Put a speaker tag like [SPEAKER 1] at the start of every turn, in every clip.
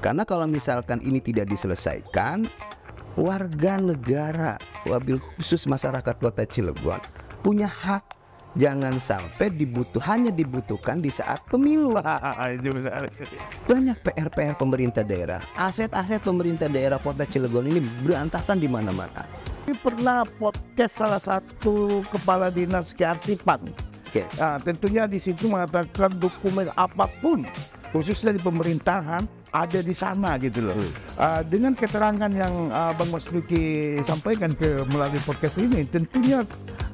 [SPEAKER 1] Karena kalau misalkan ini tidak diselesaikan, warga negara, wabil khusus masyarakat kota Cilegon, punya hak jangan sampai dibutuh hanya dibutuhkan di saat pemilu. Ah, Banyak PR-PR pemerintah daerah, aset-aset pemerintah daerah Kota Cilegon ini berantakan di mana-mana.
[SPEAKER 2] Pernah podcast salah satu kepala dinas kearsipan. Okay. Nah, tentunya di situ mengatakan dokumen apapun khususnya di pemerintahan ada di sana gitu loh. Uh, dengan keterangan yang uh, Bang Mas Duki sampaikan ke melalui podcast ini, tentunya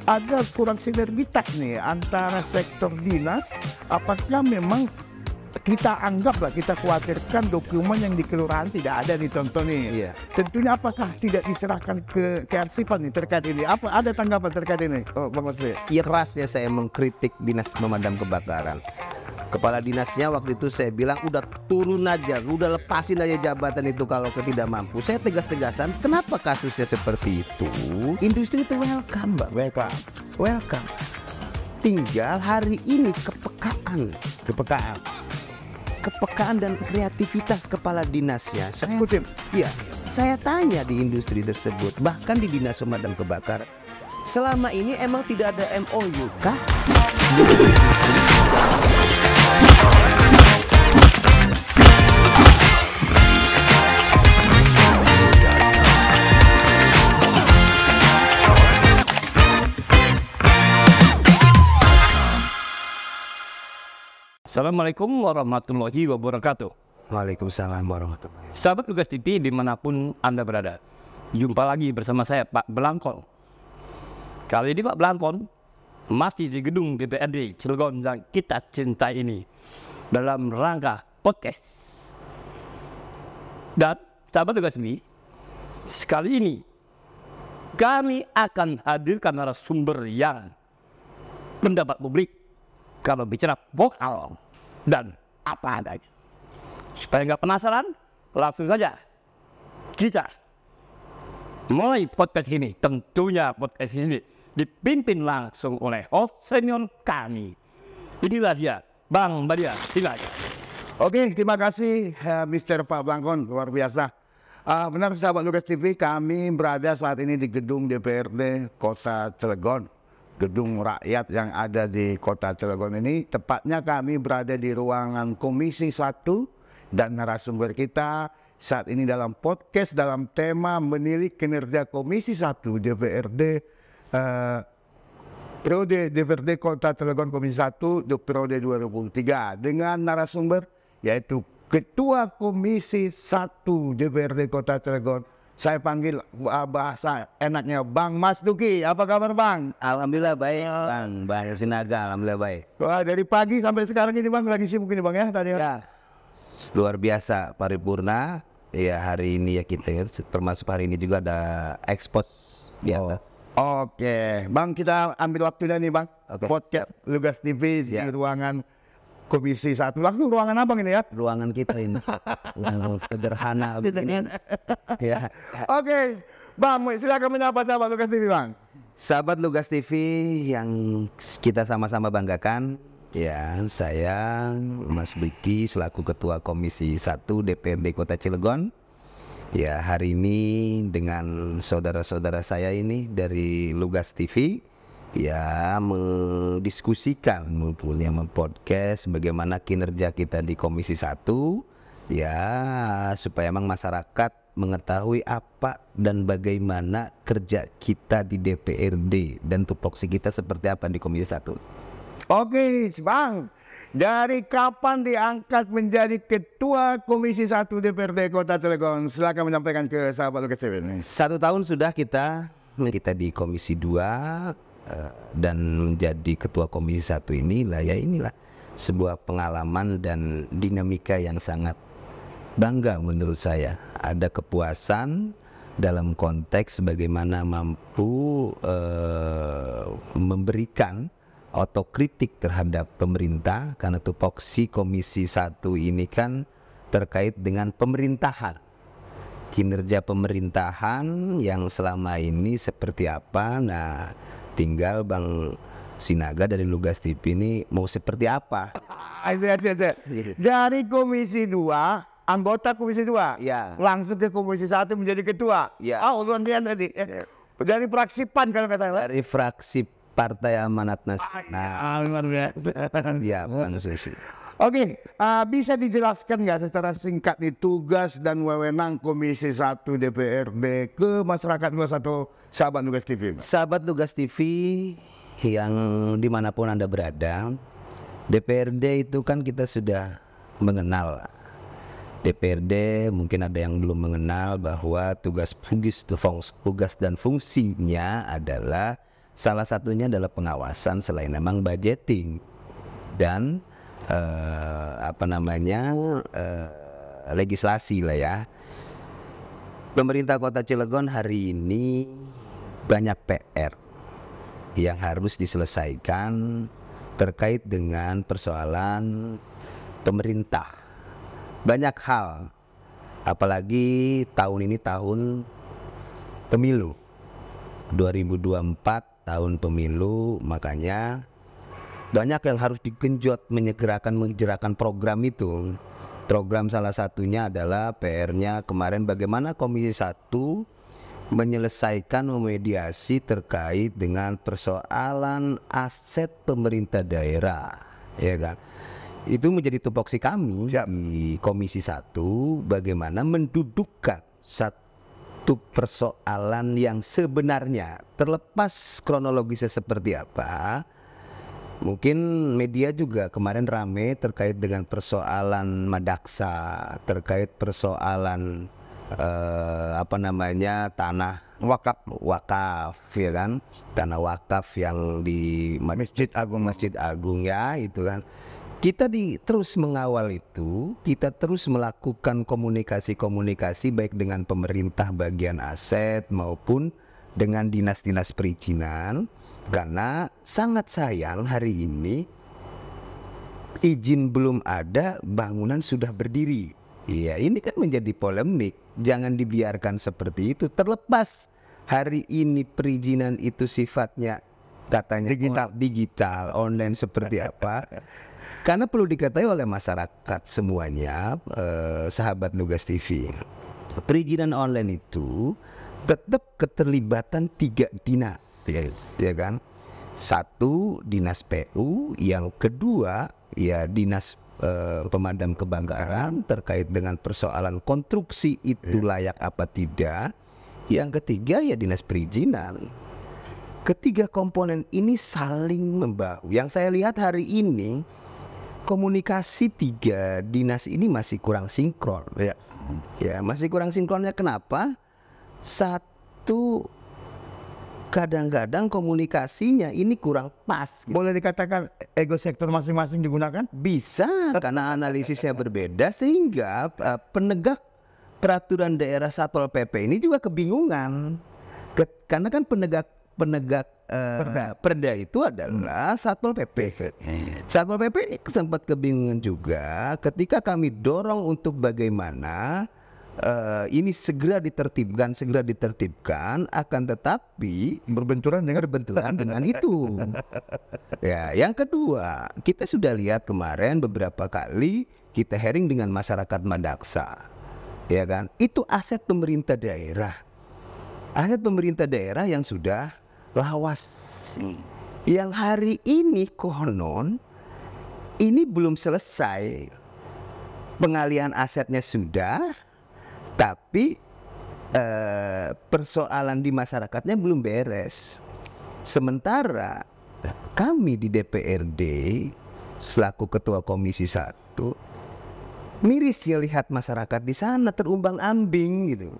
[SPEAKER 2] ada kurang sinergitas nih antara sektor dinas. Apakah memang kita anggap lah kita khawatirkan dokumen yang dikeluarkan tidak ada nih contoh nih. Iya. Tentunya apakah tidak diserahkan ke kearsipan
[SPEAKER 1] nih terkait ini? Apa ada tanggapan terkait ini, oh, Bang Mas? Iya keras ya saya mengkritik dinas pemadam kebakaran kepala dinasnya waktu itu saya bilang udah turun aja udah lepasin aja jabatan itu kalau ketidak mampu saya tegas-tegasan kenapa kasusnya seperti itu industri itu welcome mbak welcome welcome tinggal hari ini kepekaan kepekaan kepekaan dan kreativitas kepala dinasnya. Saya, kutip Iya. Saya tanya di industri tersebut, bahkan di dinas pemadam Kebakar, Selama ini emang tidak ada MOU kah?
[SPEAKER 3] Assalamualaikum warahmatullahi wabarakatuh.
[SPEAKER 1] Waalaikumsalam
[SPEAKER 3] warahmatullahi wabarakatuh. Sahabat Tugas TV dimanapun Anda berada. Jumpa lagi bersama saya Pak Belangkon. Kali ini Pak Belangkon masih di gedung DPRD Cilegon yang kita cintai ini dalam rangka podcast. Dan sahabat Tugas TV, sekali ini kami akan hadirkan narasumber yang pendapat publik kalau bicara vokal dan apa adanya. Supaya nggak penasaran, langsung saja kita mulai podcast ini. Tentunya podcast ini dipimpin langsung oleh host senior kami. Inilah dia, Bang Badia. Silakan. Oke, terima kasih uh, eh, Mr.
[SPEAKER 2] Pak Blangkon, luar biasa. Uh, benar sahabat Lukas TV, kami berada saat ini di gedung DPRD Kota Cilegon gedung rakyat yang ada di kota Cilegon ini. Tepatnya kami berada di ruangan Komisi 1 dan narasumber kita saat ini dalam podcast dalam tema menilik kinerja Komisi 1 DPRD eh, periode DPRD Kota Cilegon Komisi 1 untuk periode 2003 dengan narasumber yaitu Ketua Komisi 1 DPRD Kota Cilegon saya panggil bahasa enaknya Bang Mas Duki. Apa kabar Bang? Alhamdulillah baik uh, Bang. Bang Sinaga Alhamdulillah baik. Wah dari pagi sampai sekarang ini Bang lagi sibuk ini Bang ya tadi. Ya. ya
[SPEAKER 1] luar biasa paripurna. Ya hari ini ya kita ya, termasuk hari ini juga ada ekspor di oh, atas.
[SPEAKER 2] Oh. Oke, Bang kita ambil waktunya nih Bang. Okay. Podcast Lugas TV di yeah. ruangan Komisi satu langsung ruangan apa ini ya? Ruangan kita ini. Ruangan
[SPEAKER 1] sederhana. begini. ya. Oke, okay. Bang, silakan menyapa sahabat Lugas TV, Bang. Sahabat Lugas TV yang kita sama-sama banggakan, ya saya Mas Biki selaku Ketua Komisi Satu DPRD Kota Cilegon. Ya hari ini dengan saudara-saudara saya ini dari Lugas TV ya mendiskusikan mungkin yang mempodcast bagaimana kinerja kita di Komisi Satu, ya supaya memang masyarakat mengetahui apa dan bagaimana kerja kita di DPRD dan tupoksi kita seperti apa di Komisi Satu. Oke
[SPEAKER 2] Bang, dari kapan diangkat menjadi Ketua Komisi 1 DPRD Kota Cilegon? Silakan menyampaikan ke sahabat Lukas TV. Satu tahun sudah kita
[SPEAKER 1] kita di Komisi 2 Eh, dan menjadi ketua komisi satu ini lah ya inilah sebuah pengalaman dan dinamika yang sangat bangga menurut saya ada kepuasan dalam konteks bagaimana mampu uh, memberikan otokritik terhadap pemerintah karena tupoksi komisi satu ini kan terkait dengan pemerintahan kinerja pemerintahan yang selama ini seperti apa nah Tinggal Bang Sinaga dari Lugas TV ini mau seperti apa?
[SPEAKER 2] Ah, iya. Dari Komisi 2, anggota Komisi 2, ya. langsung ke Komisi 1 menjadi ketua. Ya. Ah, luar biasa tadi. Ya.
[SPEAKER 1] Dari fraksi PAN kalau kata Dari fraksi Partai Amanat Nasional. Ah, ya, luar biasa.
[SPEAKER 2] Ya, Bang Susi. Oke, okay, uh, eh, bisa dijelaskan nggak secara singkat nih tugas dan wewenang Komisi 1 DPRD ke masyarakat luas atau sahabat
[SPEAKER 1] tugas TV? Pak? Sahabat tugas TV yang dimanapun Anda berada, DPRD itu kan kita sudah mengenal DPRD mungkin ada yang belum mengenal bahwa tugas fungsi tugas dan fungsinya adalah salah satunya adalah pengawasan selain memang budgeting dan Eh, apa namanya eh, legislasi lah ya. Pemerintah Kota Cilegon hari ini banyak PR yang harus diselesaikan terkait dengan persoalan pemerintah. Banyak hal, apalagi tahun ini tahun pemilu. 2024 tahun pemilu, makanya banyak yang harus digenjot menyegerakan menggerakkan program itu. Program salah satunya adalah PR-nya kemarin bagaimana Komisi 1 menyelesaikan memediasi terkait dengan persoalan aset pemerintah daerah, ya kan? Itu menjadi tupoksi kami Siap. di Komisi 1 bagaimana mendudukkan satu persoalan yang sebenarnya terlepas kronologisnya seperti apa, Mungkin media juga kemarin rame terkait dengan persoalan Madaksa, terkait persoalan eh, apa namanya tanah wakaf wakaf ya kan tanah wakaf yang di masjid agung masjid agung ya itu kan kita di terus mengawal itu kita terus melakukan komunikasi-komunikasi baik dengan pemerintah bagian aset maupun dengan dinas-dinas perizinan karena sangat sayang hari ini izin belum ada, bangunan sudah berdiri. Iya, ini kan menjadi polemik. Jangan dibiarkan seperti itu. Terlepas hari ini perizinan itu sifatnya katanya digital, digital online seperti apa. Karena perlu diketahui oleh masyarakat semuanya, eh, sahabat Lugas TV, perizinan online itu tetap keterlibatan tiga dinas yes. ya iya kan satu dinas PU yang kedua ya dinas eh, pemadam kebakaran terkait dengan persoalan konstruksi itu iya. layak apa tidak yang ketiga ya dinas perizinan ketiga komponen ini saling membahu yang saya lihat hari ini komunikasi tiga dinas ini masih kurang sinkron ya ya masih kurang sinkronnya kenapa satu kadang-kadang komunikasinya ini kurang pas. Gitu. Boleh dikatakan ego sektor masing-masing digunakan? Bisa, karena analisisnya berbeda sehingga uh, penegak peraturan daerah Satpol PP ini juga kebingungan. Ke, karena kan penegak penegak uh, perda. perda itu adalah hmm. Satpol PP. Satpol PP ini sempat kebingungan juga ketika kami dorong untuk bagaimana uh, ini segera ditertibkan, segera ditertibkan, akan tetapi berbenturan dengan berbenturan dengan itu. ya, yang kedua, kita sudah lihat kemarin beberapa kali kita hearing dengan masyarakat Madaksa. Ya kan? Itu aset pemerintah daerah. Aset pemerintah daerah yang sudah lawas. Yang hari ini konon ini belum selesai. pengalian asetnya sudah, tapi eh, persoalan di masyarakatnya belum beres. Sementara kami di DPRD selaku ketua komisi satu miris ya lihat masyarakat di sana terumbang ambing gitu.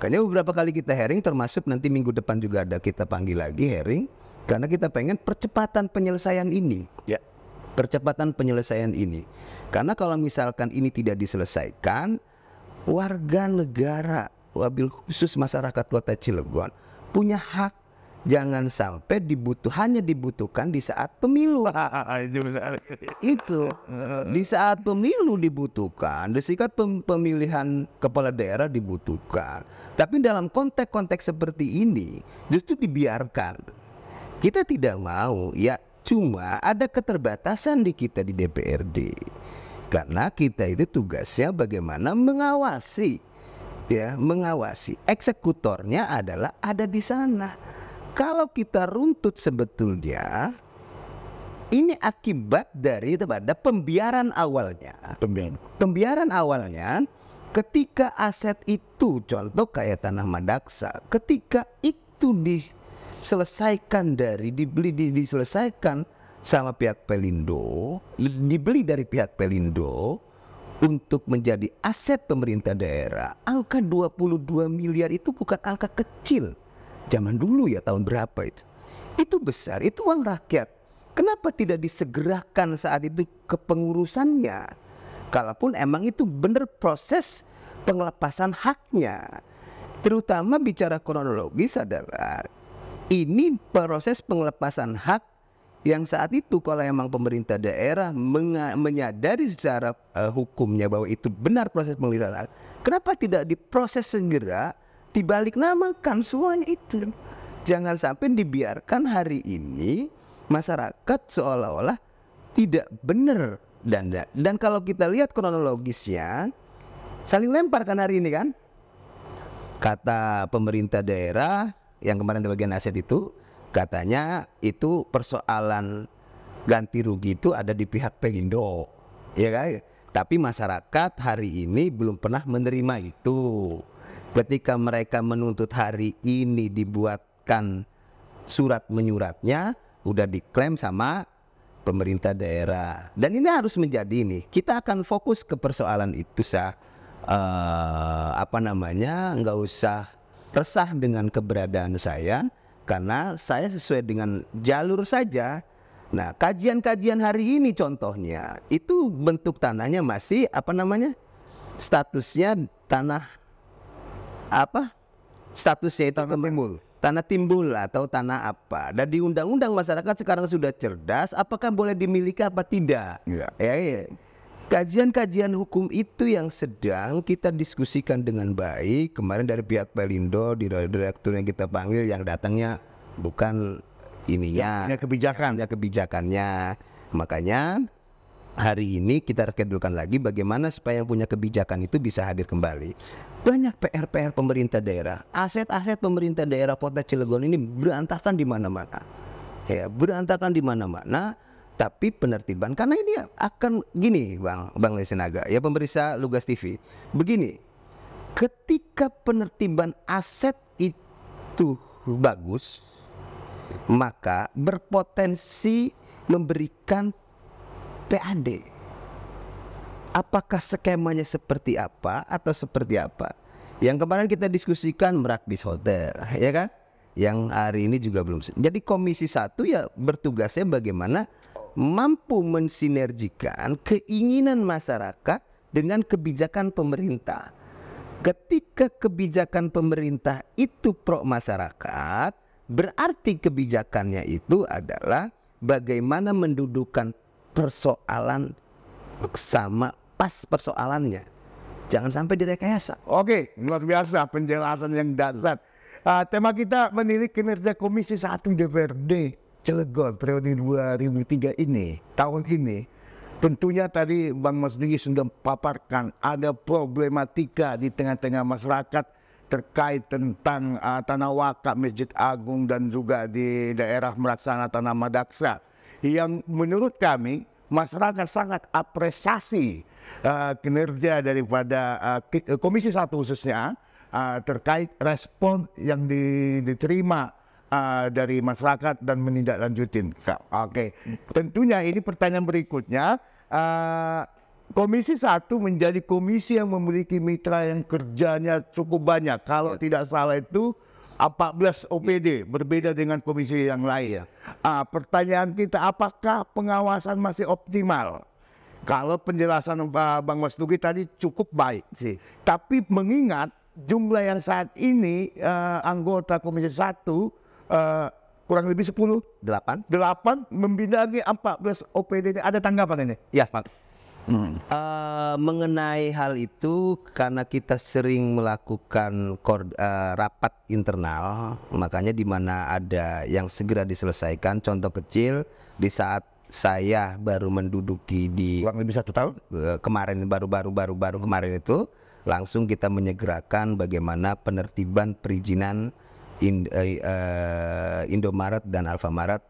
[SPEAKER 1] Kayaknya beberapa kali kita hearing termasuk nanti minggu depan juga ada kita panggil lagi hearing karena kita pengen percepatan penyelesaian ini. Ya. Percepatan penyelesaian ini. Karena kalau misalkan ini tidak diselesaikan, warga negara wabil khusus masyarakat kota Cilegon punya hak jangan sampai dibutuh hanya dibutuhkan di saat pemilu itu di saat pemilu dibutuhkan di saat pemilihan kepala daerah dibutuhkan tapi dalam konteks-konteks seperti ini justru dibiarkan kita tidak mau ya cuma ada keterbatasan di kita di DPRD karena kita itu tugasnya bagaimana mengawasi ya, mengawasi. Eksekutornya adalah ada di sana. Kalau kita runtut sebetulnya ini akibat dari pada pembiaran awalnya. Pembiaran. Pembiaran awalnya ketika aset itu contoh kayak tanah madaksa, ketika itu diselesaikan dari dibeli diselesaikan sama pihak Pelindo, dibeli dari pihak Pelindo untuk menjadi aset pemerintah daerah. Angka 22 miliar itu bukan angka kecil. Zaman dulu ya tahun berapa itu. Itu besar, itu uang rakyat. Kenapa tidak disegerakan saat itu kepengurusannya? Kalaupun emang itu benar proses pengelepasan haknya. Terutama bicara kronologis adalah ini proses pengelepasan hak yang saat itu kalau emang pemerintah daerah menyadari secara uh, hukumnya bahwa itu benar proses penglihatan, kenapa tidak diproses segera dibalik namakan semuanya itu? Jangan sampai dibiarkan hari ini masyarakat seolah-olah tidak benar dan dan kalau kita lihat kronologisnya saling lemparkan hari ini kan kata pemerintah daerah yang kemarin di bagian aset itu katanya itu persoalan ganti rugi itu ada di pihak Pelindo ya kan tapi masyarakat hari ini belum pernah menerima itu ketika mereka menuntut hari ini dibuatkan surat menyuratnya udah diklaim sama pemerintah daerah dan ini harus menjadi ini kita akan fokus ke persoalan itu sah eh, uh, apa namanya nggak usah resah dengan keberadaan saya karena saya sesuai dengan jalur saja. Nah, kajian-kajian hari ini contohnya itu bentuk tanahnya masih apa namanya? Statusnya tanah apa? Statusnya itu tanah timbul. Tanah timbul atau tanah apa? Dan di undang-undang masyarakat sekarang sudah cerdas, apakah boleh dimiliki apa tidak? Iya. Ya, ya, ya Kajian-kajian hukum itu yang sedang kita diskusikan dengan baik. Kemarin dari pihak Pelindo, di direktur yang kita panggil yang datangnya bukan ininya. Ya, ya kebijakan. Ya kebijakannya. Makanya hari ini kita rekedulkan lagi bagaimana supaya yang punya kebijakan itu bisa hadir kembali. Banyak PR-PR pemerintah daerah. Aset-aset pemerintah daerah Kota Cilegon ini berantakan di mana-mana. Ya, berantakan di mana-mana tapi penertiban karena ini akan gini bang bang Lesenaga ya pemeriksa Lugas TV begini ketika penertiban aset itu bagus maka berpotensi memberikan PAD apakah skemanya seperti apa atau seperti apa yang kemarin kita diskusikan Merakbis Hotel ya kan yang hari ini juga belum. Jadi komisi satu ya bertugasnya bagaimana mampu mensinergikan keinginan masyarakat dengan kebijakan pemerintah. Ketika kebijakan pemerintah itu pro masyarakat, berarti kebijakannya itu adalah bagaimana mendudukan persoalan sama pas persoalannya. Jangan sampai
[SPEAKER 2] direkayasa. Oke, luar biasa penjelasan yang dasar. Uh, tema kita menilik kinerja Komisi 1 DPRD Cilegon periode 2003 ini, tahun ini, tentunya tadi Bang Mas Diki sudah paparkan ada problematika di tengah-tengah masyarakat terkait tentang uh, tanah wakaf Masjid Agung dan juga di daerah Meraksana Tanah Madaksa yang menurut kami masyarakat sangat apresiasi uh, kinerja daripada uh, Komisi Satu khususnya uh, terkait respon yang diterima uh, dari masyarakat dan menindaklanjutin. Oke, okay. tentunya ini pertanyaan berikutnya. Uh, Komisi satu menjadi komisi yang memiliki mitra yang kerjanya cukup banyak. Kalau ya. tidak salah itu 14 OPD berbeda dengan komisi yang lain. Ya. Uh, pertanyaan kita, apakah pengawasan masih optimal? Kalau penjelasan uh, Bang Dugi tadi cukup baik sih. Tapi mengingat jumlah yang saat ini uh, anggota Komisi satu
[SPEAKER 1] Eh, kurang lebih 10 8 8 membinangi 14 OPD ini ada tanggapan ini ya Pak hmm. uh, mengenai hal itu karena kita sering melakukan kord, uh, rapat internal makanya di mana ada yang segera diselesaikan contoh kecil di saat saya baru menduduki di kurang lebih satu tahun kemarin baru-baru baru-baru kemarin itu langsung kita menyegerakan bagaimana penertiban perizinan Indo, uh, eh, eh, Indomaret dan Alfamaret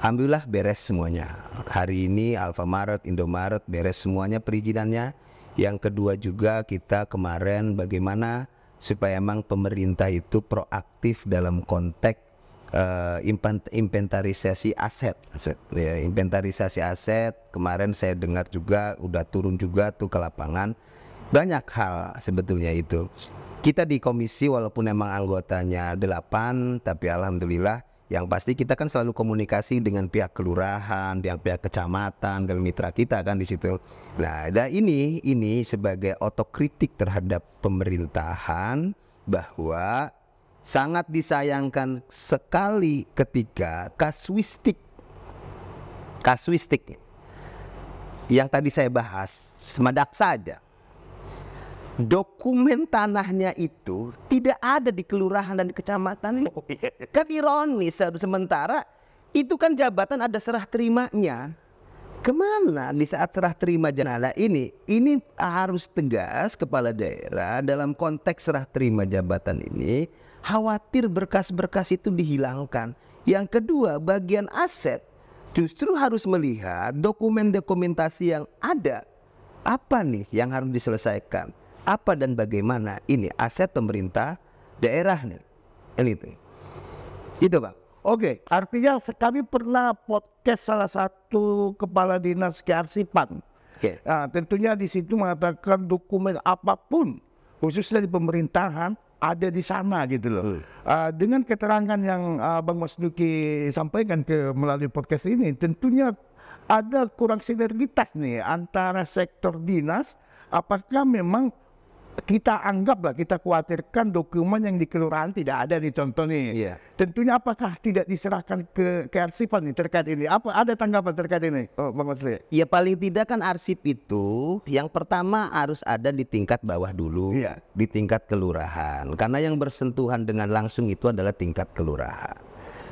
[SPEAKER 1] Alhamdulillah beres semuanya. Hari ini Alfamaret, Indomaret beres semuanya perizinannya. Yang kedua juga kita kemarin bagaimana supaya memang pemerintah itu proaktif dalam konteks uh, inventarisasi aset. aset. Ya, inventarisasi aset kemarin saya dengar juga udah turun juga tuh ke lapangan. Banyak hal sebetulnya itu kita di komisi walaupun emang anggotanya 8 tapi alhamdulillah yang pasti kita kan selalu komunikasi dengan pihak kelurahan, dengan pihak kecamatan, dengan mitra kita kan di situ. Nah, dan ini ini sebagai otokritik terhadap pemerintahan bahwa sangat disayangkan sekali ketika kasuistik kasuistik yang tadi saya bahas semadak saja dokumen tanahnya itu tidak ada di kelurahan dan di kecamatan. Oh, iya. Kan ironis, sementara itu kan jabatan ada serah terimanya. Kemana di saat serah terima jabatan nah, ini? Ini harus tegas kepala daerah dalam konteks serah terima jabatan ini khawatir berkas-berkas itu dihilangkan. Yang kedua, bagian aset justru harus melihat dokumen dokumentasi yang ada. Apa nih yang harus diselesaikan? apa dan bagaimana ini aset pemerintah daerah nih. Ini itu. Itu Bang. Oke, artinya kami pernah podcast salah satu kepala dinas
[SPEAKER 2] kearsipan. Okay. Nah, tentunya di situ mengatakan dokumen apapun khususnya di pemerintahan ada di sana gitu loh. Uh, dengan keterangan yang uh, Bang Mas Duki sampaikan ke melalui podcast ini, tentunya ada kurang sinergitas nih antara sektor dinas. Apakah memang kita anggaplah kita khawatirkan dokumen yang di kelurahan tidak ada nih contoh nih. Yeah. Tentunya apakah tidak diserahkan ke kearsipan nih terkait ini? Apa ada tanggapan terkait ini, oh, Bang Masri?
[SPEAKER 1] Iya paling tidak kan arsip itu yang pertama harus ada di tingkat bawah dulu, yeah. di tingkat kelurahan. Karena yang bersentuhan dengan langsung itu adalah tingkat kelurahan.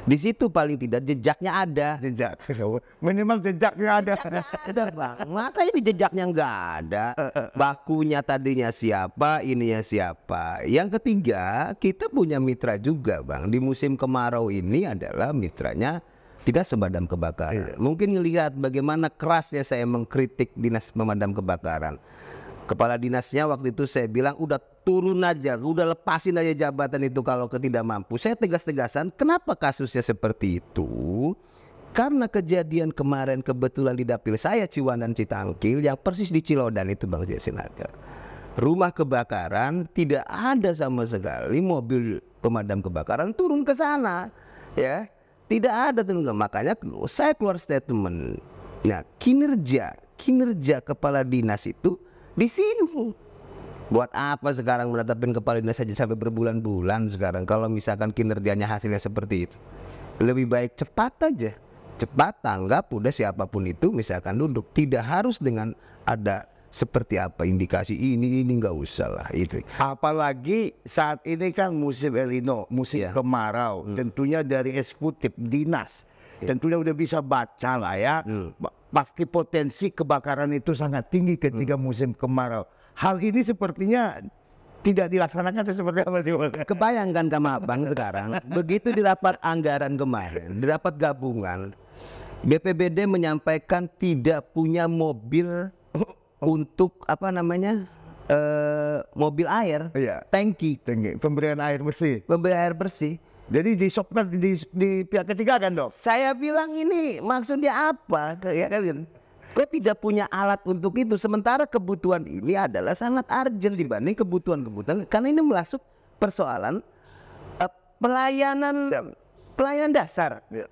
[SPEAKER 1] Di situ paling tidak jejaknya ada. Jejak. Minimal jejaknya ada. Jejaknya ada bang. Masa ini jejaknya nggak ada? Eh, eh, eh. Bakunya tadinya siapa, ininya siapa. Yang ketiga, kita punya mitra juga bang. Di musim kemarau ini adalah mitranya tidak sebadam kebakaran. Iya. Mungkin ngelihat bagaimana kerasnya saya mengkritik dinas pemadam kebakaran. Kepala dinasnya waktu itu saya bilang udah turun aja, udah lepasin aja jabatan itu kalau ketidak mampu. Saya tegas-tegasan, kenapa kasusnya seperti itu? Karena kejadian kemarin kebetulan di dapil saya Ciwandan Citangkil yang persis di Cilodan itu Bang Jasinaga. Rumah kebakaran tidak ada sama sekali mobil pemadam kebakaran turun ke sana ya. Tidak ada turun makanya saya keluar statement. Nah, kinerja kinerja kepala dinas itu di sini. Buat apa sekarang menatapin kepala dinas saja sampai berbulan-bulan sekarang kalau misalkan kinerjanya hasilnya seperti itu. Lebih baik cepat aja. Cepat tanggap udah siapapun itu misalkan duduk. Tidak harus dengan ada seperti apa indikasi ini ini nggak usah lah itu.
[SPEAKER 2] Apalagi saat ini kan musim El musim yeah. kemarau, hmm. tentunya dari eksekutif dinas, iya. tentunya udah bisa baca lah ya. Hmm pasti potensi kebakaran itu sangat tinggi ketika hmm. musim kemarau. Hal ini sepertinya
[SPEAKER 1] tidak dilaksanakan seperti apa sih Kebayangkan sama abang sekarang, begitu di rapat anggaran kemarin, di rapat gabungan, BPBD menyampaikan tidak punya mobil untuk apa namanya uh, mobil air, iya. tanki, tanki, pemberian air bersih, pemberian air bersih jadi di di, di pihak ketiga kan dok? Saya bilang ini maksudnya apa? Ya kan? Kau tidak punya alat untuk itu. Sementara kebutuhan ini adalah sangat urgent dibanding kebutuhan-kebutuhan. Karena ini melasuk persoalan uh, pelayanan pelayanan dasar. Ya.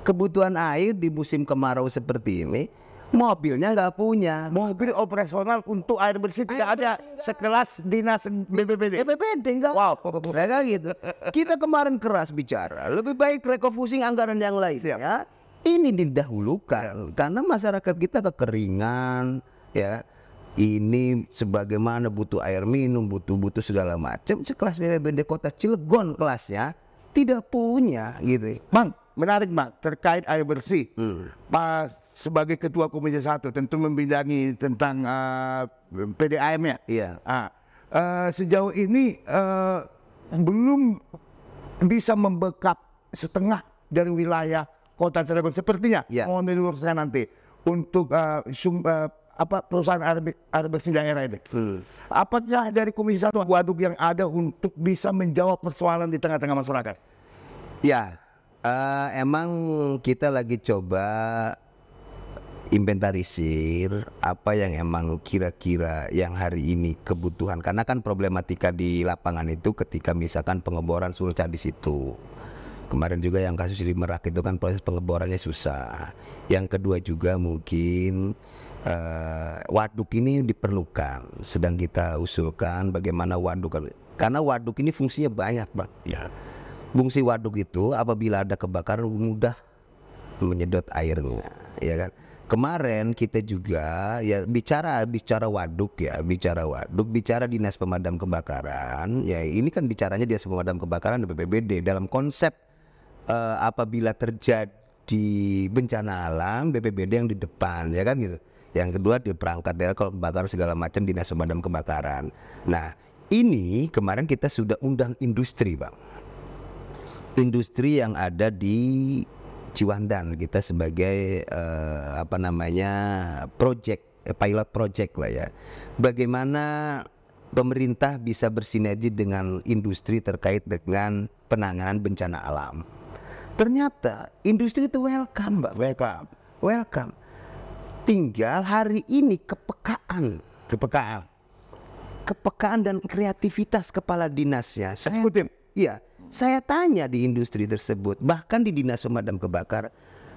[SPEAKER 1] Kebutuhan air di musim kemarau seperti ini Mobilnya nggak punya. Mobil operasional untuk air bersih tidak ada enggak. sekelas dinas BPBD. BPBD enggak. Wow, mereka ya gitu. Kita kemarin keras bicara, lebih baik rekofusing anggaran yang lain Siap. ya. Ini didahulukan ya. karena masyarakat kita kekeringan ya. Ini sebagaimana butuh air minum, butuh-butuh segala macam. Sekelas BPBD Kota Cilegon kelasnya tidak punya
[SPEAKER 2] gitu. Bang, menarik Mbak terkait air bersih. Hmm. Pak sebagai ketua komisi satu tentu membidangi tentang uh, eh, PDAM ya. Iya. Uh, uh, sejauh ini uh, belum bisa membekap setengah dari wilayah kota Cirebon sepertinya yeah. mau diluruskan nanti untuk uh, sum, uh, apa perusahaan air bersih daerah ini Hmm. Apakah dari komisi satu waduk yang ada untuk bisa menjawab persoalan di tengah-tengah masyarakat?
[SPEAKER 1] Ya, Uh, emang kita lagi coba inventarisir apa yang emang kira-kira yang hari ini kebutuhan karena kan problematika di lapangan itu ketika misalkan pengeboran sulca di situ kemarin juga yang kasus di Merak itu kan proses pengeborannya susah yang kedua juga mungkin uh, waduk ini diperlukan sedang kita usulkan bagaimana waduk karena waduk ini fungsinya banyak pak ya Fungsi waduk itu apabila ada kebakaran mudah menyedot airnya, ya kan? Kemarin kita juga ya bicara bicara waduk ya, bicara waduk, bicara dinas pemadam kebakaran. Ya ini kan bicaranya dinas pemadam kebakaran BPBD dalam konsep uh, apabila terjadi bencana alam BPBD yang di depan ya kan gitu. Yang kedua di perangkat daerah kalau kebakaran segala macam dinas pemadam kebakaran. Nah, ini kemarin kita sudah undang industri, Bang industri yang ada di Ciwandan kita sebagai uh, apa namanya project eh, pilot project lah ya. Bagaimana pemerintah bisa bersinergi dengan industri terkait dengan penanganan bencana alam. Ternyata industri itu welcome, Mbak. Welcome. Welcome. Tinggal hari ini kepekaan, kepekaan. Kepekaan dan kreativitas kepala dinasnya. Saya, Eksekutif. Iya saya tanya di industri tersebut, bahkan di Dinas Pemadam Kebakar,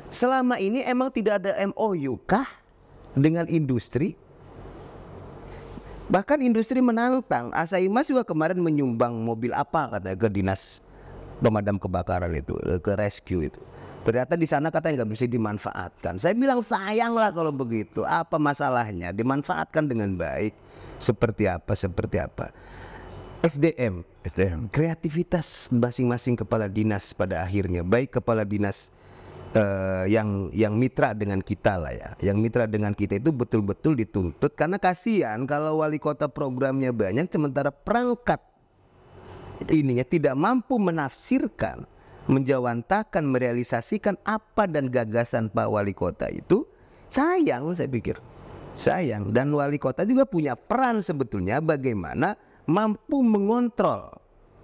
[SPEAKER 1] selama ini emang tidak ada MOU kah dengan industri? Bahkan industri menantang, Asaimas juga kemarin menyumbang mobil apa kata ke Dinas Pemadam Kebakaran itu, eh, ke rescue itu. Ternyata di sana katanya nggak bisa dimanfaatkan. Saya bilang sayang lah kalau begitu. Apa masalahnya? Dimanfaatkan dengan baik. Seperti apa? Seperti apa? SDM, SDM. kreativitas masing-masing kepala dinas pada akhirnya, baik kepala dinas uh, yang yang mitra dengan kita lah ya, yang mitra dengan kita itu betul-betul dituntut karena kasihan kalau wali kota programnya banyak, sementara perangkat ininya tidak mampu menafsirkan, menjawantakan, merealisasikan apa dan gagasan Pak Wali Kota itu, sayang saya pikir, sayang. Dan Wali Kota juga punya peran sebetulnya bagaimana mampu mengontrol.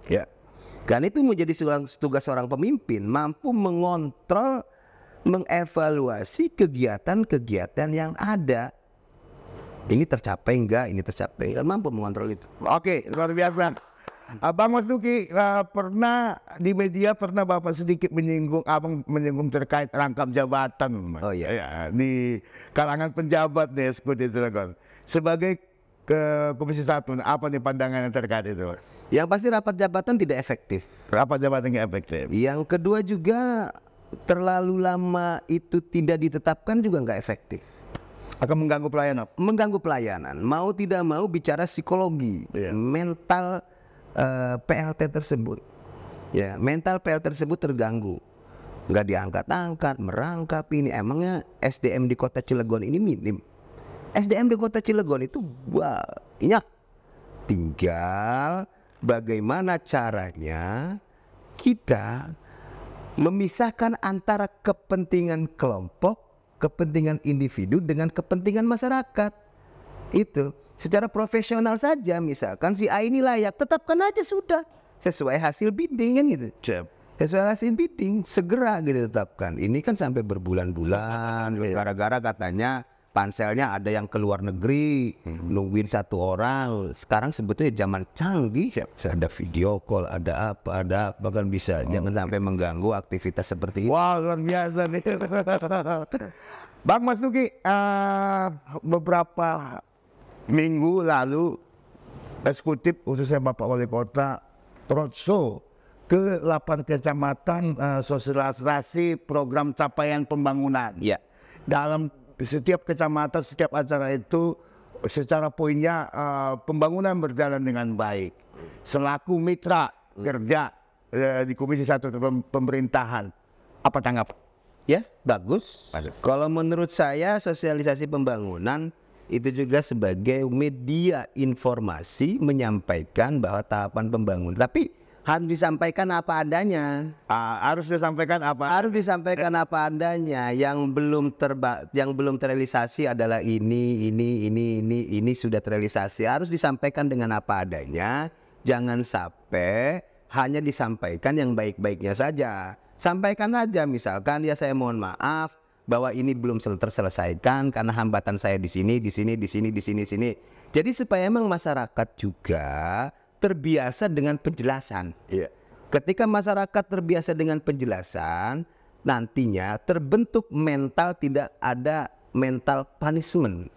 [SPEAKER 1] Ya. kan itu menjadi seorang tugas seorang pemimpin mampu mengontrol, mengevaluasi kegiatan-kegiatan yang ada. Ini tercapai enggak? Ini tercapai. Enggak kan mampu mengontrol itu. Oke, luar
[SPEAKER 2] biasa. Abang Mas uh, eh, pernah di media pernah Bapak sedikit menyinggung Abang menyinggung terkait rangkap jabatan. Oh iya. Ya, di kalangan penjabat nih Sekutu silakan. Sebagai ke Komisi Satu. Apa nih pandangan yang terkait
[SPEAKER 1] itu? Yang pasti rapat jabatan tidak efektif. Rapat jabatan tidak efektif. Yang kedua juga terlalu lama itu tidak ditetapkan juga nggak efektif. Akan mengganggu pelayanan. Mengganggu pelayanan. Mau tidak mau bicara psikologi, yeah. mental uh, eh, PLT tersebut. Ya, yeah, mental PLT tersebut terganggu. Nggak diangkat-angkat, merangkap ini. Emangnya SDM di kota Cilegon ini minim SDM di kota Cilegon itu banyak. Tinggal bagaimana caranya kita memisahkan antara kepentingan kelompok, kepentingan individu dengan kepentingan masyarakat. Itu secara profesional saja misalkan si A ini layak, tetapkan aja sudah sesuai hasil bidding kan gitu. Cep. Sesuai hasil bidding segera gitu tetapkan. Ini kan sampai berbulan-bulan iya. gara-gara katanya panselnya ada yang ke luar negeri hmm. nungguin satu orang sekarang sebetulnya zaman canggih iya, siap, ada video call ada apa ada bahkan bisa oh, jangan okay. sampai mengganggu aktivitas seperti ini. wah luar biasa nih Bang Mas Duki uh, eh,
[SPEAKER 2] beberapa minggu lalu eksekutif khususnya Bapak Wali Kota Trotso ke 8 kecamatan uh, sosialisasi program capaian pembangunan. Ya. Dalam setiap kecamatan, setiap acara itu secara poinnya uh, pembangunan berjalan dengan baik. Selaku mitra kerja uh, di Komisi Satu pemerintahan,
[SPEAKER 1] apa tanggap? Ya, bagus. bagus. Kalau menurut saya sosialisasi pembangunan itu juga sebagai media informasi menyampaikan bahwa tahapan pembangunan. Tapi harus disampaikan apa adanya. Ah, harus disampaikan apa? Harus disampaikan apa adanya. Yang belum terba yang belum terrealisasi adalah ini, ini, ini, ini, ini sudah terrealisasi. Harus disampaikan dengan apa adanya. Jangan sampai hanya disampaikan yang baik-baiknya saja. Sampaikan aja misalkan ya saya mohon maaf bahwa ini belum terselesaikan karena hambatan saya di sini, di sini, di sini, di sini, di sini. Jadi supaya emang masyarakat juga terbiasa dengan penjelasan. Iya. Ketika masyarakat terbiasa dengan penjelasan, nantinya terbentuk mental tidak ada mental punishment.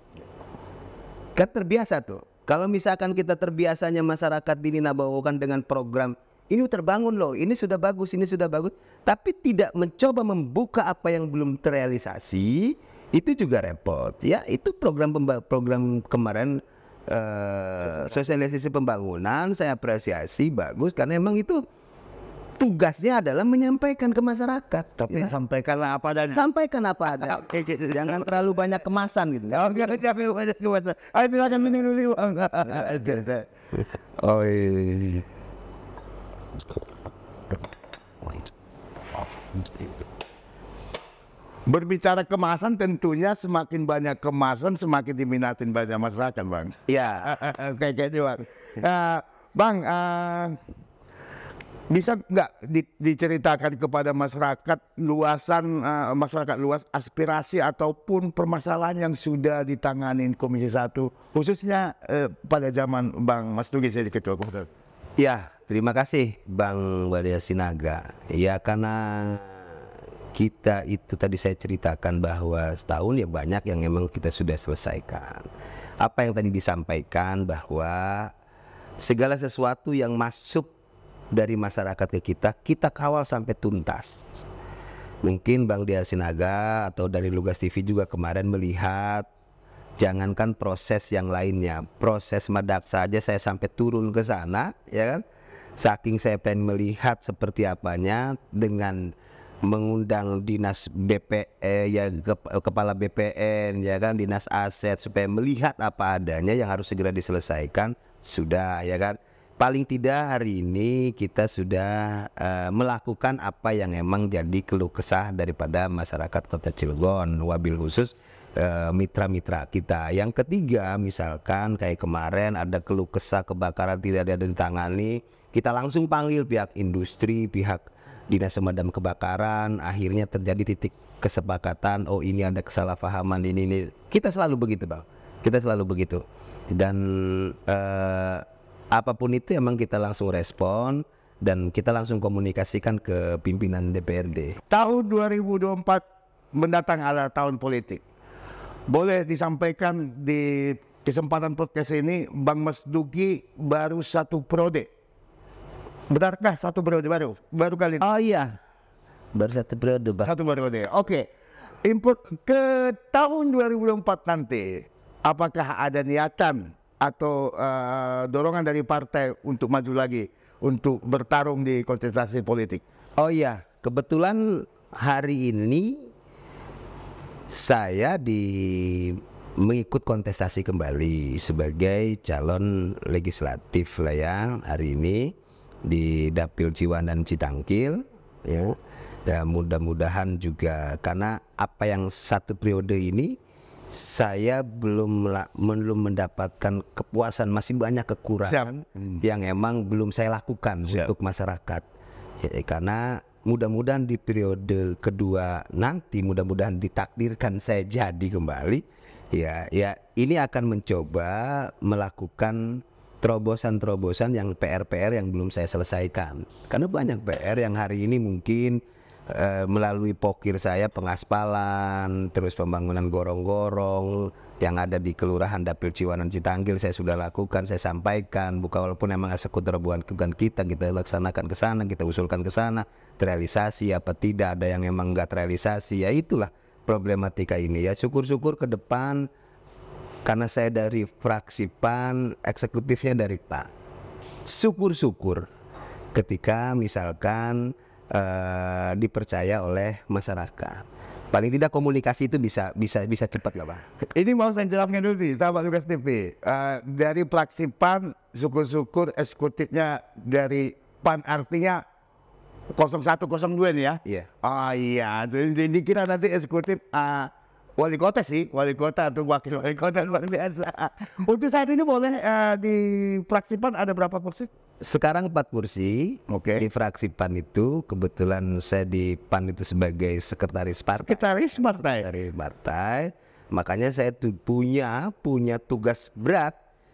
[SPEAKER 1] Kan terbiasa tuh. Kalau misalkan kita terbiasanya masyarakat ini nabawakan dengan program ini terbangun loh, ini sudah bagus, ini sudah bagus, tapi tidak mencoba membuka apa yang belum terrealisasi, itu juga repot ya. Itu program program kemarin uh, sosialisasi pembangunan saya apresiasi bagus karena emang itu tugasnya adalah menyampaikan ke masyarakat. Tapi ya. sampaikan apa adanya. Sampaikan apa adanya. Jangan terlalu banyak kemasan gitu. Oke, jangan banyak kemasan. Ayo silakan minum dulu.
[SPEAKER 2] Oh iya. Berbicara kemasan tentunya semakin banyak kemasan semakin diminatin banyak masyarakat bang. Iya. Kayak gitu bang. Uh, bang, uh, bisa nggak di, diceritakan kepada masyarakat luasan uh, masyarakat luas aspirasi ataupun permasalahan yang sudah ditangani Komisi Satu, khususnya uh, pada zaman Bang Mas Dugi jadi ketua komisi.
[SPEAKER 1] Ya, terima kasih Bang Wadia Sinaga. Ya karena kita itu tadi saya ceritakan bahwa setahun ya banyak yang memang kita sudah selesaikan. Apa yang tadi disampaikan bahwa segala sesuatu yang masuk dari masyarakat ke kita, kita kawal sampai tuntas. Mungkin Bang Dia Sinaga atau dari Lugas TV juga kemarin melihat jangankan proses yang lainnya, proses medak saja saya sampai turun ke sana, ya kan? Saking saya pengen melihat seperti apanya dengan mengundang dinas BPN ya kepala BPN ya kan dinas aset supaya melihat apa adanya yang harus segera diselesaikan sudah ya kan paling tidak hari ini kita sudah eh, melakukan apa yang emang jadi keluh kesah daripada masyarakat Kota Cilegon wabil khusus eh, mitra-mitra eh, kita. Yang ketiga, misalkan kayak kemarin ada keluh kesah kebakaran tidak ada ditangani, kita langsung panggil pihak industri, pihak dinas pemadam kebakaran akhirnya terjadi titik kesepakatan oh ini ada kesalahpahaman ini ini kita selalu begitu bang kita selalu begitu dan eh, apapun itu emang kita langsung respon dan kita langsung komunikasikan ke pimpinan DPRD
[SPEAKER 2] tahun 2024 mendatang adalah tahun politik boleh disampaikan di kesempatan podcast ini Bang Mas Dugi baru satu prode benarkah satu periode baru baru kali ini? Oh iya, baru satu periode. baru. Satu periode. Oke, okay. import ke tahun 2024 nanti, apakah ada niatan atau uh, dorongan dari partai untuk maju lagi untuk bertarung di kontestasi politik? Oh iya, kebetulan
[SPEAKER 1] hari ini saya di mengikut kontestasi kembali sebagai calon legislatif lah ya hari ini di dapil Ciwan dan Citangkil ya. Ya mudah-mudahan juga karena apa yang satu periode ini saya belum belum mendapatkan kepuasan masih banyak kekurangan Siap. Hmm. yang emang belum saya lakukan Siap. untuk masyarakat ya, karena mudah-mudahan di periode kedua nanti mudah-mudahan ditakdirkan saya jadi kembali ya ya ini akan mencoba melakukan terobosan-terobosan yang PR-PR yang belum saya selesaikan. Karena banyak PR yang hari ini mungkin e, melalui pokir saya pengaspalan, terus pembangunan gorong-gorong yang ada di Kelurahan Dapil Ciwanan Citanggil saya sudah lakukan, saya sampaikan, bukan walaupun memang eksekutor bukan kita, kita laksanakan ke sana, kita usulkan ke sana, terrealisasi apa tidak, ada yang memang nggak terrealisasi, ya itulah problematika ini ya. Syukur-syukur ke depan karena saya dari fraksi PAN, eksekutifnya dari Pak. Syukur-syukur ketika misalkan uh, dipercaya oleh masyarakat. Paling tidak komunikasi itu bisa bisa bisa cepat nggak pak? Ini mau
[SPEAKER 2] saya jelaskan dulu nih sama juga TV. Uh, eh, dari fraksi PAN, syukur-syukur eksekutifnya dari PAN artinya 0102 nih ya? Iya. Yeah. Oh iya, jadi dikira nanti eksekutif uh, wali kota sih, wali kota atau wakil wali kota luar biasa. Untuk saat ini boleh uh, di fraksi PAN ada berapa kursi?
[SPEAKER 1] Sekarang empat kursi. Oke. Okay. Di fraksi PAN itu kebetulan saya di PAN itu sebagai sekretaris partai. Sekretaris partai. Dari partai. Makanya saya tuh punya punya tugas berat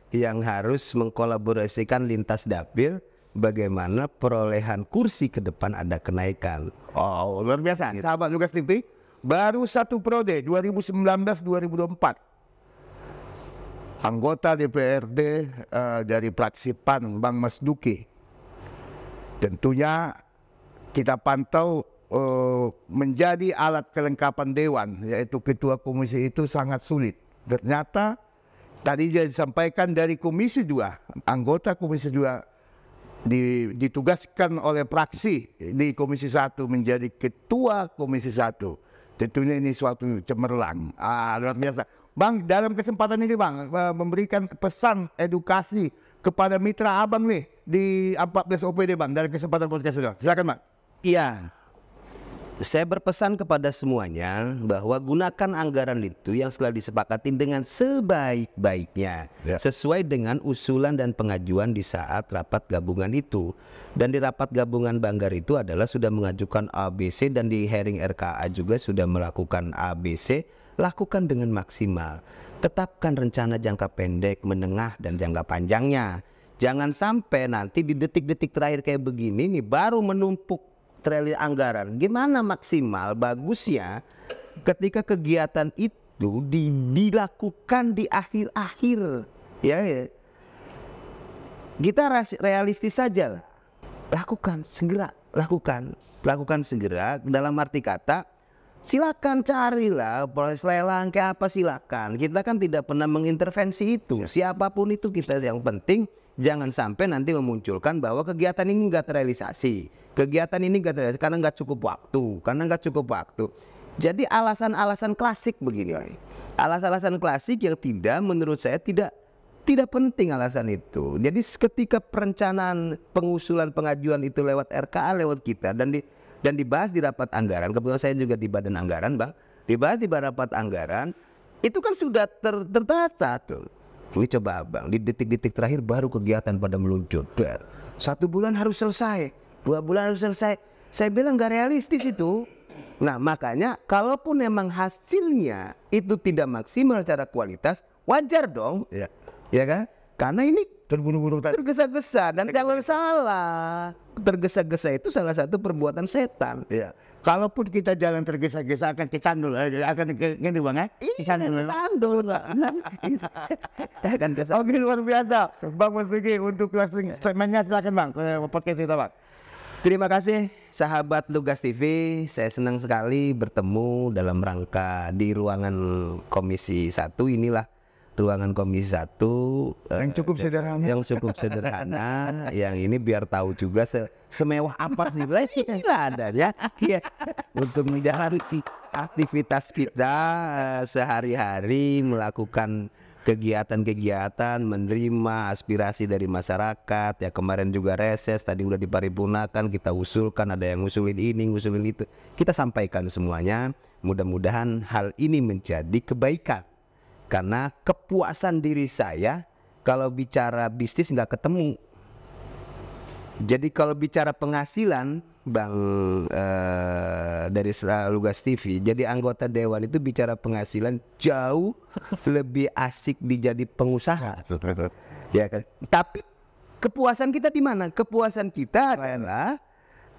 [SPEAKER 1] yang harus mengkolaborasikan lintas dapil bagaimana perolehan kursi ke depan ada kenaikan.
[SPEAKER 2] Oh, luar biasa. Gitu. Sahabat tugas TV, baru satu periode 2019-2024 anggota DPRD uh, eh, dari fraksi PAN Bang Mas Duki tentunya kita pantau uh, menjadi alat kelengkapan dewan yaitu ketua komisi itu sangat sulit ternyata tadi dia disampaikan dari komisi 2 anggota komisi 2 ditugaskan oleh praksi di komisi 1 menjadi ketua komisi 1 Tentunya ini suatu cemerlang. Ah, luar biasa. Bang, dalam kesempatan ini Bang, eh, memberikan pesan edukasi kepada mitra Abang nih di 14 OPD Bang, dari kesempatan podcast ini Silakan Bang. Iya,
[SPEAKER 1] saya berpesan kepada semuanya bahwa gunakan anggaran itu yang setelah disepakati dengan sebaik-baiknya ya. sesuai dengan usulan dan pengajuan di saat rapat gabungan itu dan di rapat gabungan Banggar itu adalah sudah mengajukan ABC dan di hearing RKA juga sudah melakukan ABC lakukan dengan maksimal tetapkan rencana jangka pendek, menengah dan jangka panjangnya jangan sampai nanti di detik-detik terakhir kayak begini nih baru menumpuk triliun anggaran. Gimana maksimal bagusnya ketika kegiatan itu di, dilakukan di akhir-akhir ya, ya. Kita realistis saja Lakukan segera, lakukan, lakukan segera dalam arti kata silakan carilah proses lelang kayak apa silakan. Kita kan tidak pernah mengintervensi itu. Siapapun itu kita yang penting jangan sampai nanti memunculkan bahwa kegiatan ini nggak terrealisasi kegiatan ini nggak terrealisasi karena nggak cukup waktu karena nggak cukup waktu jadi alasan-alasan klasik begini ya. alasan-alasan klasik yang tidak menurut saya tidak tidak penting alasan itu jadi ketika perencanaan pengusulan pengajuan itu lewat RKA lewat kita dan di dan dibahas di rapat anggaran kebetulan saya juga di badan anggaran bang dibahas di rapat anggaran itu kan sudah ter, tertata tuh ini coba abang, di detik-detik terakhir baru kegiatan pada meluncur. Satu bulan harus selesai, dua bulan harus selesai. Saya bilang nggak realistis itu. Nah makanya kalaupun memang hasilnya itu tidak maksimal secara kualitas, wajar dong. Ya, ya kan? Karena ini terburu-buru tergesa-gesa dan jangan salah tergesa-gesa itu salah satu perbuatan setan. Ya. Kalaupun
[SPEAKER 2] kita jalan tergesa-gesa akan kecandul, akan gini bang ya? Iya, kecandul nggak? Iya. akan kecandul. Oke luar biasa, Bang Mas Riki untuk closing statementnya silakan bang, podcast kita bang.
[SPEAKER 1] Terima kasih sahabat Lugas TV. Saya senang sekali bertemu dalam rangka di ruangan Komisi Satu inilah ruangan komisi satu eh, yang cukup uh, sederhana yang cukup sederhana yang ini biar tahu juga se semewah apa sih lah ada ya ya untuk menjalani aktivitas kita uh, sehari-hari melakukan kegiatan-kegiatan menerima aspirasi dari masyarakat ya kemarin juga reses tadi udah diparipurnakan kita usulkan ada yang usulin ini usulin itu kita sampaikan semuanya mudah-mudahan hal ini menjadi kebaikan karena kepuasan diri saya kalau bicara bisnis nggak ketemu. Jadi kalau bicara penghasilan Bang uh, dari Lugas TV, jadi anggota dewan itu bicara penghasilan jauh lebih asik dijadi pengusaha. ya kan? Tapi kepuasan kita di mana? Kepuasan kita adalah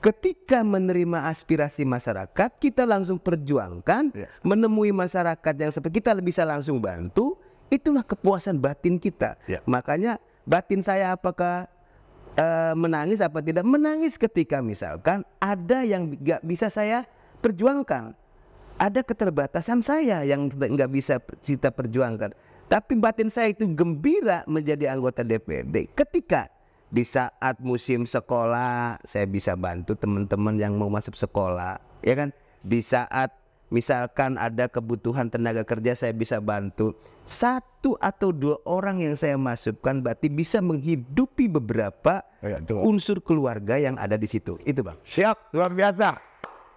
[SPEAKER 1] ketika menerima aspirasi masyarakat kita langsung perjuangkan ya. menemui masyarakat yang seperti kita bisa langsung bantu itulah kepuasan batin kita ya. makanya batin saya apakah e, menangis apa tidak menangis ketika misalkan ada yang nggak bisa saya perjuangkan ada keterbatasan saya yang nggak bisa kita perjuangkan tapi batin saya itu gembira menjadi anggota DPRD ketika di saat musim sekolah saya bisa bantu teman-teman yang mau masuk sekolah ya kan di saat misalkan ada kebutuhan tenaga kerja saya bisa bantu satu atau dua orang yang saya masukkan berarti bisa menghidupi beberapa oh ya, unsur keluarga yang ada di situ itu bang siap luar biasa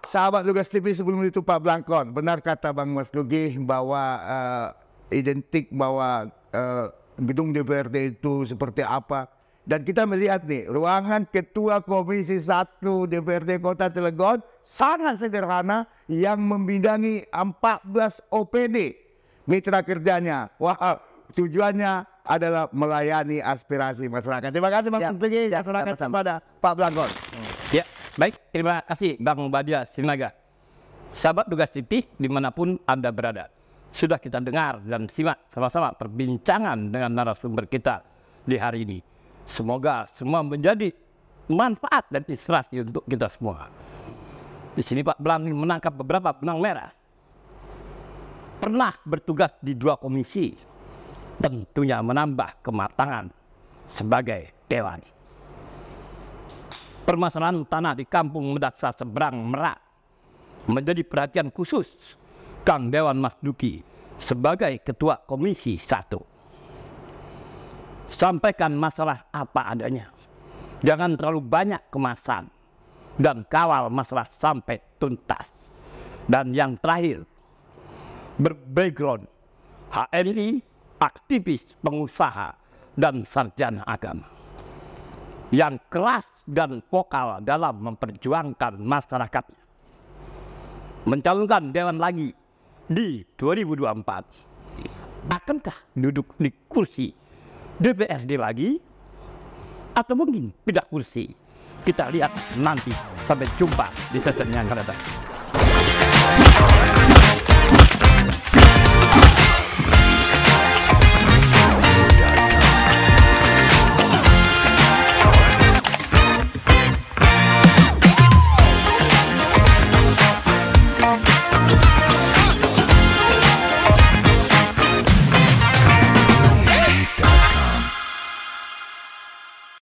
[SPEAKER 1] sahabat tugas
[SPEAKER 2] TV sebelum itu Pak Blangkon benar kata Bang Mas Dugi bahwa uh, identik bahwa uh, gedung DPRD itu seperti apa dan kita melihat nih, ruangan Ketua Komisi 1 DPRD Kota Cilegon sangat sederhana yang membidangi 14 OPD mitra kerjanya. Wah, tujuannya adalah melayani aspirasi masyarakat. Terima kasih Mas ya, Menteri, ya, kasih kepada Pak Blankon.
[SPEAKER 3] Ya, baik. Terima kasih Bang Badia Sinaga. Sahabat Tugas TV dimanapun Anda berada. Sudah kita dengar dan simak sama-sama perbincangan dengan narasumber kita di hari ini. Semoga semua menjadi manfaat dan inspirasi untuk kita semua. Di sini Pak Belang menangkap beberapa benang merah. Pernah bertugas di dua komisi, tentunya menambah kematangan sebagai dewan. Permasalahan tanah di kampung Medaksa Seberang Merak menjadi perhatian khusus Kang Dewan Mas Duki sebagai Ketua Komisi satu. Sampaikan masalah apa adanya. Jangan terlalu banyak kemasan. Dan kawal masalah sampai tuntas. Dan yang terakhir, berbackground HMI, aktivis, pengusaha, dan sarjana agama. Yang keras dan vokal dalam memperjuangkan masyarakat Mencalonkan Dewan lagi di 2024. Akankah duduk di kursi DPRD lagi atau mungkin pindah kursi. Kita lihat nanti. Sampai jumpa di sesi yang akan datang.